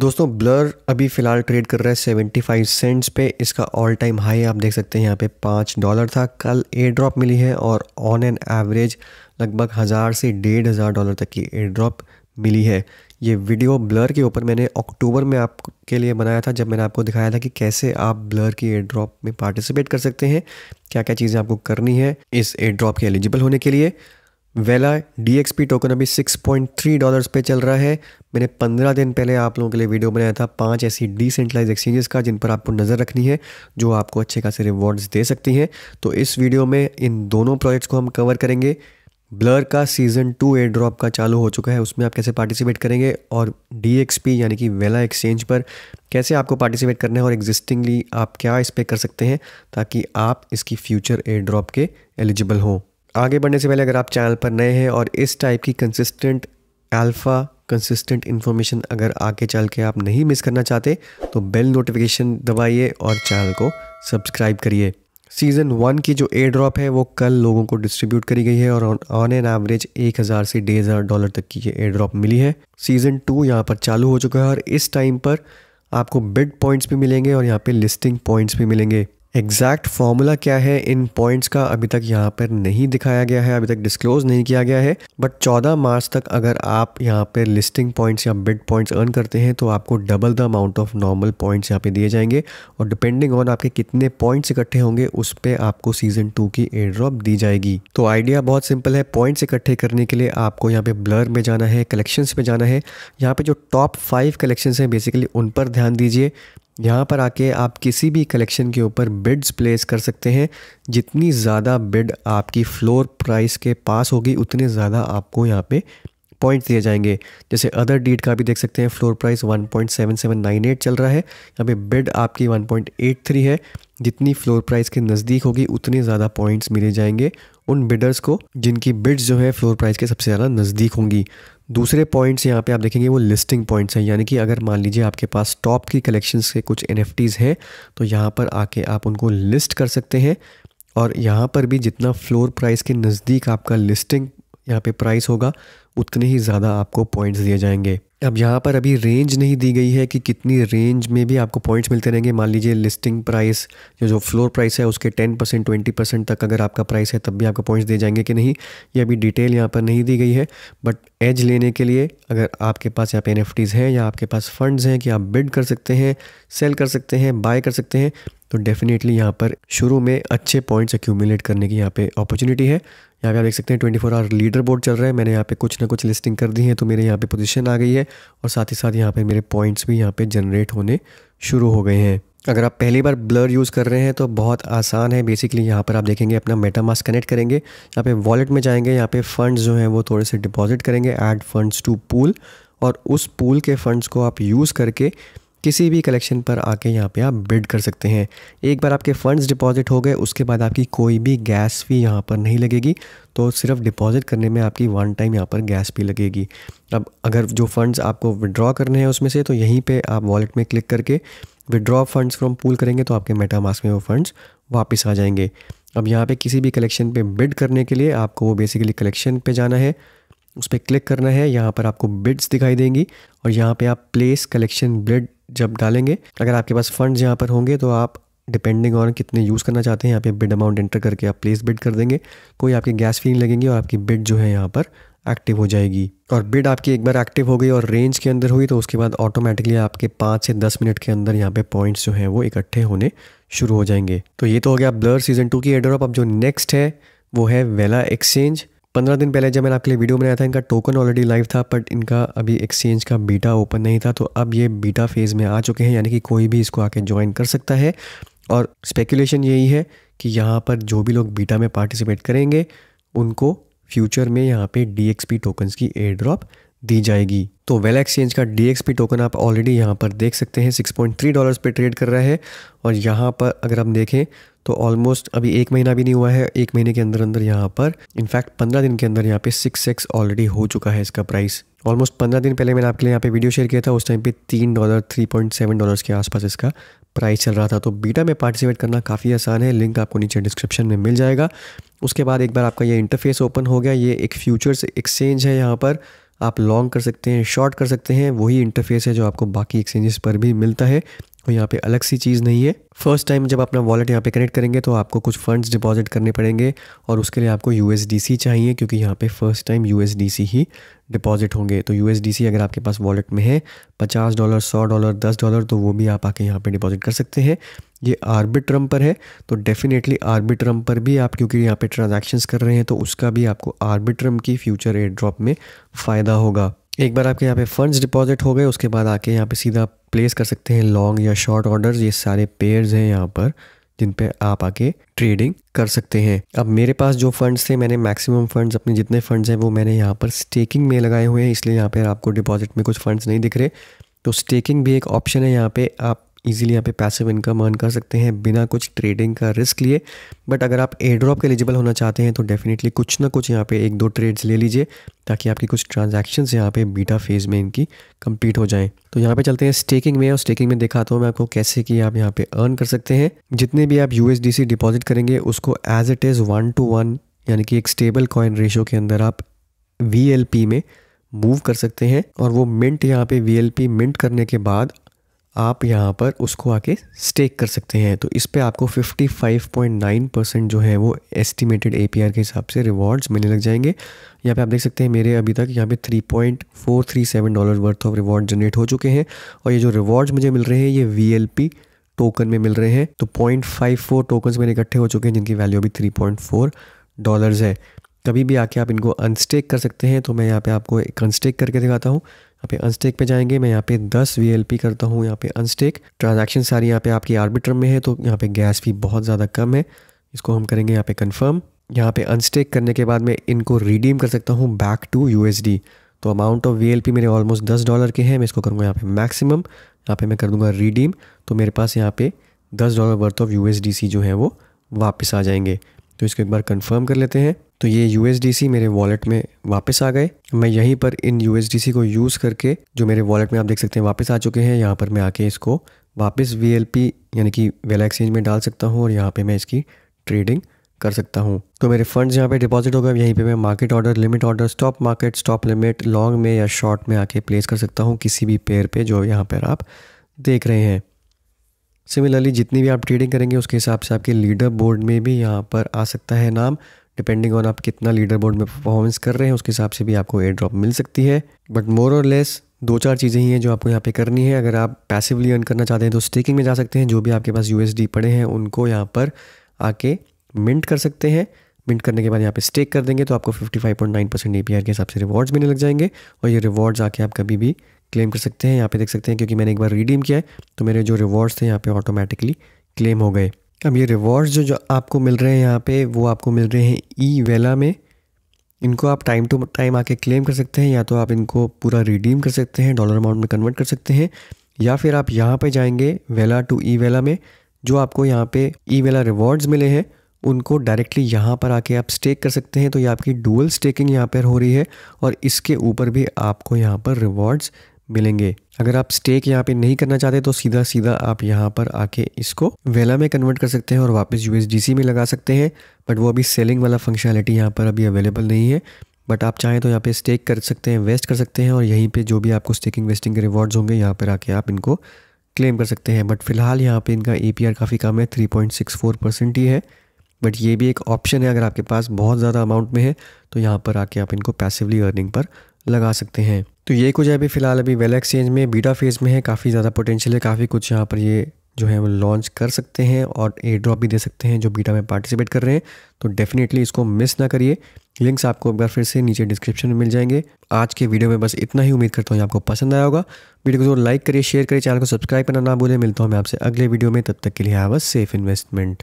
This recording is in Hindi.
दोस्तों ब्लर अभी फ़िलहाल ट्रेड कर रहा है सेवेंटी फाइव सेंट्स पे इसका ऑल टाइम हाई आप देख सकते हैं यहाँ पे पाँच डॉलर था कल एयर ड्रॉप मिली है और ऑन एन एवरेज लगभग हज़ार से डेढ़ हज़ार डॉलर तक की एयर ड्रॉप मिली है ये वीडियो ब्लर के ऊपर मैंने अक्टूबर में आपके लिए बनाया था जब मैंने आपको दिखाया था कि कैसे आप ब्लर की एयर ड्रॉप में पार्टिसिपेट कर सकते हैं क्या क्या चीज़ें आपको करनी है इस एयर ड्रॉप के एलिजिबल होने के लिए वेला डी टोकन अभी 6.3 डॉलर्स पे चल रहा है मैंने 15 दिन पहले आप लोगों के लिए वीडियो बनाया था पांच ऐसी डिसेंट्रलाइज एक्सचेंजेस का जिन पर आपको नज़र रखनी है जो आपको अच्छे खासे रिवॉर्ड्स दे सकती हैं तो इस वीडियो में इन दोनों प्रोजेक्ट्स को हम कवर करेंगे ब्लर का सीज़न टू एयर ड्रॉप का चालू हो चुका है उसमें आप कैसे पार्टिसिपेट करेंगे और डी यानी कि वेला एक्सचेंज पर कैसे आपको पार्टिसिपेट करना है और एग्जिस्टिंगली आप क्या इस पर कर सकते हैं ताकि आप इसकी फ्यूचर एयर ड्रॉप के एलिजिबल हों आगे बढ़ने से पहले अगर आप चैनल पर नए हैं और इस टाइप की कंसिस्टेंट अल्फ़ा कंसिस्टेंट इन्फॉर्मेशन अगर आगे चल के आप नहीं मिस करना चाहते तो बेल नोटिफिकेशन दबाइए और चैनल को सब्सक्राइब करिए सीज़न वन की जो एयर ड्रॉप है वो कल लोगों को डिस्ट्रीब्यूट करी गई है और ऑन एन एवरेज एक हज़ार से डेढ़ हज़ार डॉलर तक की ये एयर ड्रॉप मिली है सीज़न टू यहाँ पर चालू हो चुका है और इस टाइम पर आपको बिड पॉइंट्स भी मिलेंगे और यहाँ पे लिस्टिंग पॉइंट्स भी मिलेंगे एग्जैक्ट फॉर्मूला क्या है इन पॉइंट्स का अभी तक यहाँ पर नहीं दिखाया गया है अभी तक डिस्क्लोज नहीं किया गया है बट 14 मार्च तक अगर आप यहाँ पर लिस्टिंग पॉइंट्स या बिड पॉइंट्स अर्न करते हैं तो आपको double the amount of normal points यहाँ पे दिए जाएंगे और डिपेंडिंग ऑन आपके कितने पॉइंट्स इकट्ठे होंगे उस पर आपको सीजन टू की एयर ड्रॉप दी जाएगी तो आइडिया बहुत सिंपल है पॉइंट्स इकट्ठे करने के लिए आपको यहाँ पे ब्लर में जाना है कलेक्शंस में जाना है यहाँ पे जो टॉप फाइव कलेक्शंस हैं बेसिकली उन पर ध्यान दीजिए यहाँ पर आके आप किसी भी कलेक्शन के ऊपर बिड्स प्लेस कर सकते हैं जितनी ज़्यादा बिड आपकी फ्लोर प्राइस के पास होगी उतने ज़्यादा आपको यहाँ पे पॉइंट दिए जाएंगे जैसे अदर डीड का भी देख सकते हैं फ्लोर प्राइस 1.7798 चल रहा है यहाँ पे बिड आपकी 1.83 है जितनी फ्लोर प्राइस के नज़दीक होगी उतने ज़्यादा पॉइंट्स मिले जाएंगे उन बिडर्स को जिनकी बिड्स जो है फ्लोर प्राइस के सबसे ज़्यादा नज़दीक होंगी दूसरे पॉइंट्स यहाँ पे आप देखेंगे वो लिस्टिंग पॉइंट्स हैं यानी कि अगर मान लीजिए आपके पास टॉप की कलेक्शंस के कुछ एन हैं तो यहाँ पर आके आप उनको लिस्ट कर सकते हैं और यहाँ पर भी जितना फ्लोर प्राइस के नज़दीक आपका लिस्टिंग यहाँ पे प्राइस होगा उतने ही ज़्यादा आपको पॉइंट्स दिए जाएंगे अब यहाँ पर अभी रेंज नहीं दी गई है कि कितनी रेंज में भी आपको पॉइंट्स मिलते रहेंगे मान लीजिए लिस्टिंग प्राइस जो जो फ्लोर प्राइस है उसके 10 परसेंट ट्वेंटी परसेंट तक अगर आपका प्राइस है तब भी आपको पॉइंट्स दिए जाएंगे कि नहीं ये अभी डिटेल यहाँ पर नहीं दी गई है बट एज लेने के लिए अगर आपके पास यहाँ पे एन हैं या आपके पास फंड्स हैं कि आप बिड कर सकते हैं सेल कर सकते हैं बाय कर सकते हैं तो डेफिनेटली यहाँ पर शुरू में अच्छे पॉइंट्स एक्यूमुलेट करने की यहाँ पे अपॉर्चुनिटी है यहाँ पे आप देख सकते हैं twenty four hour leader board चल रहा है मैंने यहाँ पे कुछ न कुछ लिस्टिंग कर दी है तो मेरे यहाँ पे पोजीशन आ गई है और साथ ही साथ यहाँ पे मेरे पॉइंट्स भी यहाँ पे जनरेट होने शुरू हो गए हैं अगर आप पहली बार ब्लर यूज़ कर रहे हैं तो बहुत आसान है बेसिकली यहाँ पर आप देखेंगे अपना मेटामास कनेक्ट करेंगे यहाँ पे वॉलेट में जाएंगे यहाँ पे फंड्स जो हैं वो थोड़े से डिपॉजिट करेंगे एड फंड्स टू पूल और उस पूल के फंड्स को आप यूज़ करके किसी भी कलेक्शन पर आके यहाँ पे आप बिड कर सकते हैं एक बार आपके फ़ंड्स डिपॉजिट हो गए उसके बाद आपकी कोई भी गैस फी यहाँ पर नहीं लगेगी तो सिर्फ डिपॉजिट करने में आपकी वन टाइम यहाँ पर गैस फी लगेगी अब अगर जो फ़ंड्स आपको विड्रॉ करने हैं उसमें से तो यहीं पे आप वॉलेट में क्लिक करके विड्रॉ फंड्स फ्रॉम पूल करेंगे तो आपके मेटामास में वो फंड्स वापस आ जाएंगे अब यहाँ पर किसी भी कलेक्शन पर बिड करने के लिए आपको वो बेसिकली कलेक्शन पर जाना है उस पर क्लिक करना है यहाँ पर आपको बिड्स दिखाई देंगी और यहाँ पे आप प्लेस कलेक्शन बिड जब डालेंगे अगर आपके पास फंड्स यहाँ पर होंगे तो आप डिपेंडिंग ऑन कितने यूज़ करना चाहते हैं यहाँ पे बिड अमाउंट एंटर करके आप प्लेस बिड कर देंगे कोई आपकी गैस फी लगेंगी और आपकी बिड जो है यहाँ पर एक्टिव हो जाएगी और बिड आपकी एक बार एक्टिव हो गई और रेंज के अंदर हुई तो उसके बाद ऑटोमेटिकली आपके पाँच से दस मिनट के अंदर यहाँ पे पॉइंट्स जो हैं वो इकट्ठे होने शुरू हो जाएंगे तो ये तो हो गया ब्लर सीजन टू की एड्रॉप अब जो नेक्स्ट है वो है वेला एक्सचेंज पंद्रह दिन पहले जब मैंने आपके लिए वीडियो बनाया था इनका टोकन ऑलरेडी लाइव था बट इनका अभी एक्सचेंज का बीटा ओपन नहीं था तो अब ये बीटा फेज़ में आ चुके हैं यानी कि कोई भी इसको आके ज्वाइन कर सकता है और स्पेकुलेशन यही है कि यहाँ पर जो भी लोग बीटा में पार्टिसिपेट करेंगे उनको फ्यूचर में यहाँ पे डी एक्स टोकन्स की एयर ड्रॉप दी जाएगी तो वेल एक्सचेंज का डी टोकन आप ऑलरेडी यहाँ पर देख सकते हैं 6.3 डॉलर्स पर ट्रेड कर रहा है और यहाँ पर अगर हम देखें तो ऑलमोस्ट अभी एक महीना भी नहीं हुआ है एक महीने के अंदर अंदर यहाँ पर इनफैक्ट पंद्रह दिन के अंदर यहाँ पे सिक्स एक्स ऑलरेडी हो चुका है इसका प्राइस ऑलमोस्ट पंद्रह दिन पहले मैंने आपके लिए यहाँ पे वीडियो शेयर किया था उस टाइम पे तीन dollar three point seven dollars के आसपास इसका प्राइस चल रहा था तो बीटा में पार्टिसिपेट करना काफ़ी आसान है लिंक आपको नीचे डिस्क्रिप्शन में मिल जाएगा उसके बाद एक बार आपका ये इंटरफेस ओपन हो गया ये एक फ्यूचर्स एक्सचेंज है यहाँ पर आप लॉन्ग कर सकते हैं शॉर्ट कर सकते हैं वही इंटरफेस है जो आपको बाकी एक्सचेंजेस पर भी मिलता है यहाँ पे अलग सी चीज़ नहीं है फर्स्ट टाइम जब अपना वॉलेट यहाँ पे कनेक्ट करेंगे तो आपको कुछ फंड्स डिपॉजिट करने पड़ेंगे और उसके लिए आपको यू चाहिए क्योंकि यहाँ पे फर्स्ट टाइम यू ही डिपॉजिट होंगे तो यू अगर आपके पास वॉलेट में है पचास डॉलर सौ डॉलर दस डॉलर तो वो भी आप आके यहाँ पर डिपॉजिट कर सकते हैं ये आर्बिट्रम पर है तो डेफिनेटली आर्बिट्रम पर भी आप क्योंकि यहाँ पे ट्रांजेक्शन कर रहे हैं तो उसका भी आपको आर्बिट्रम की फ्यूचर एयर ड्रॉप में फ़ायदा होगा एक बार आपके यहाँ पे फंड्स डिपॉजिट हो गए उसके बाद आके यहाँ पे सीधा प्लेस कर सकते हैं लॉन्ग या शॉर्ट ऑर्डर्स ये सारे पेयर्स हैं यहाँ पर जिन पे आप आके ट्रेडिंग कर सकते हैं अब मेरे पास जो फंड्स थे मैंने मैक्सिमम फंड्स अपने जितने फंड्स हैं वो मैंने यहाँ पर स्टेकिंग में लगाए हुए हैं इसलिए यहाँ पर आपको डिपॉजिट में कुछ फंड्स नहीं दिख रहे तो स्टेकिंग भी एक ऑप्शन है यहाँ पे आप ईजिली यहाँ पे पैसिव इनकम अर्न कर सकते हैं बिना कुछ ट्रेडिंग का रिस्क लिए बट अगर आप एयर ड्रॉप के एलिजिबल होना चाहते हैं तो डेफिनेटली कुछ ना कुछ यहाँ पे एक दो ट्रेड्स ले लीजिए ताकि आपकी कुछ ट्रांजेक्शन यहाँ पे बीटा फेज में इनकी कंप्लीट हो जाए तो यहाँ पे चलते हैं स्टेकिंग में और स्टेकिंग में दिखाता हूँ मैं आपको कैसे कि आप यहाँ पे अर्न कर सकते हैं जितने भी आप यूएसडीसी डिपॉजिट करेंगे उसको as it is one two one यानी कि एक स्टेबल कॉइन रेशो के अंदर आप वी में मूव कर सकते हैं और वो मिंट यहाँ पे वी मिंट करने के बाद आप यहाँ पर उसको आके स्टेक कर सकते हैं तो इस पर आपको 55.9 परसेंट जो है वो एस्टिमेटेड ए के हिसाब से रिवॉर्ड्स मिलने लग जाएंगे यहाँ पे आप देख सकते हैं मेरे अभी तक यहाँ पे 3.437 dollar worth of reward generate हो चुके हैं और ये जो रिवॉर्ड्स मुझे मिल रहे हैं ये वी टोकन में मिल रहे हैं तो पॉइंट टोकन्स मेरे इकट्ठे हो चुके हैं जिनकी वैल्यू अभी थ्री डॉलर्स है कभी भी आके आप इनको अनस्टेक कर सकते हैं तो मैं यहाँ पे आपको एक अनस्टेक करके दिखाता हूँ यहाँ पे अनस्टेक पे जाएंगे मैं यहाँ पे 10 वी करता हूँ यहाँ पे अनस्टेक ट्रांजैक्शन सारी यहाँ पे आपकी आर्बिटर में है तो यहाँ पे गैस फी बहुत ज़्यादा कम है इसको हम करेंगे यहाँ पे कन्फर्म यहाँ पे अनस्टेक करने के बाद मैं इनको रिडीम कर सकता हूँ बैक टू यू तो अमाउंट ऑफ वी मेरे ऑलमोस्ट दस डॉलर के हैं मैं इसको करूँगा यहाँ पे मैक्सिमम यहाँ पे मैं कर दूँगा रिडीम तो मेरे पास यहाँ पे दस डॉलर वर्थ ऑफ यू जो है वो वापस आ जाएंगे तो इसको एक बार कंफर्म कर लेते हैं तो ये यू मेरे वॉलेट में वापस आ गए मैं यहीं पर इन यू को यूज़ करके जो मेरे वॉलेट में आप देख सकते हैं वापस आ चुके हैं यहाँ पर मैं आके इसको वापस वी यानी कि वेला एक्सचेंज में डाल सकता हूँ और यहाँ पर मैं इसकी ट्रेडिंग कर सकता हूँ तो मेरे फंड्स यहाँ पे डिपॉजिट हो गए यहीं पे मैं market order limit order stop market stop limit long में या शॉर्ट में आके प्लेस कर सकता हूँ किसी भी पेयर पे जो यहाँ पर आप देख रहे हैं सिमिलरली जितनी भी आप ट्रेडिंग करेंगे उसके हिसाब से आपके लीडर बोर्ड में भी यहाँ पर आ सकता है नाम डिपेंडिंग ऑन आप कितना लीडर बोर्ड में परफॉर्मेंस कर रहे हैं उसके हिसाब से भी आपको एयर ड्रॉप मिल सकती है बट मोर और लेस दो चार चीज़ें ही हैं जो आपको यहाँ पे करनी है अगर आप पैसिवली अर्न करना चाहते हैं तो स्टेकिंग में जा सकते हैं जो भी आपके पास यू पड़े हैं उनको यहाँ पर आके मिंट कर सकते हैं मिंट करने के बाद यहाँ पे स्टेक कर देंगे तो आपको 55.9 परसेंट ए के हिसाब से रिवॉर्ड्स मिलने लग जाएंगे और ये रिवॉर्ड्स आके आप कभी भी क्लेम कर सकते हैं यहाँ पे देख सकते हैं क्योंकि मैंने एक बार रिडीम किया है तो मेरे जो रिवॉर्ड्स थे यहाँ पे ऑटोमेटिकली क्लेम हो गए अब ये रिवॉर्ड्स जो जो आपको मिल रहे हैं यहाँ पे वो आपको मिल रहे हैं ई वेला में इनको आप टाइम टू टाइम आके क्लेम कर सकते हैं या तो आप इनको पूरा रिडीम कर सकते हैं डॉलर अमाउंट में कन्वर्ट कर सकते हैं या फिर आप यहाँ पर जाएंगे वेला टू ई वेला में जो आपको यहाँ पर ई वेला रिवॉर्ड्स मिले हैं उनको डायरेक्टली यहाँ पर आके आप स्टेक कर सकते हैं तो ये आपकी डुअल स्टेकिंग यहाँ पर हो रही है और इसके ऊपर भी आपको यहाँ पर रिवॉर्ड्स मिलेंगे अगर आप स्टेक यहाँ पे नहीं करना चाहते तो सीधा सीधा आप यहाँ पर आके इसको वेला में कन्वर्ट कर सकते हैं और वापस यूएसडीसी में लगा सकते हैं बट वो अभी सेलिंग वाला फंक्शनलिटी यहाँ पर अभी अवेलेबल नहीं है बट आप चाहें तो यहाँ पे स्टेक कर सकते हैं वेस्ट कर सकते हैं और यहीं पे जो भी आपको स्टेकिंग वेस्टिंग के रिवॉर्ड्स होंगे यहाँ पर आके आप इनको क्लेम कर सकते हैं बट फिलहाल यहाँ पे इनका ए काफ़ी कम है थ्री परसेंट ही है बट ये भी एक ऑप्शन है अगर आपके पास बहुत ज़्यादा अमाउंट में है तो यहाँ पर आके आप इनको पैसिवली अर्निंग पर लगा सकते हैं तो ये कुछ है अभी फ़िलहाल अभी वेल एक्सचेंज में बीटा फेज़ में है काफ़ी ज़्यादा पोटेंशियल है काफ़ी कुछ यहाँ पर ये जो है वो लॉन्च कर सकते हैं और एयर ड्रॉप भी दे सकते हैं जो बीटा में पार्टिसिपेट कर रहे हैं तो डेफिनेटली इसको मिस ना करिए लिंक्स आपको एक बार फिर से नीचे डिस्क्रिप्शन में मिल जाएंगे आज के वीडियो में बस इतना ही उम्मीद करता हूँ आपको पसंद आया होगा वीडियो को लाइक करिए शेयर करिए चैनल को सब्सक्राइब करना ना भूलें मिलता हूँ मैं आपसे अगले वीडियो में तब तक के लिए हैव अ सेफ इन्वेस्टमेंट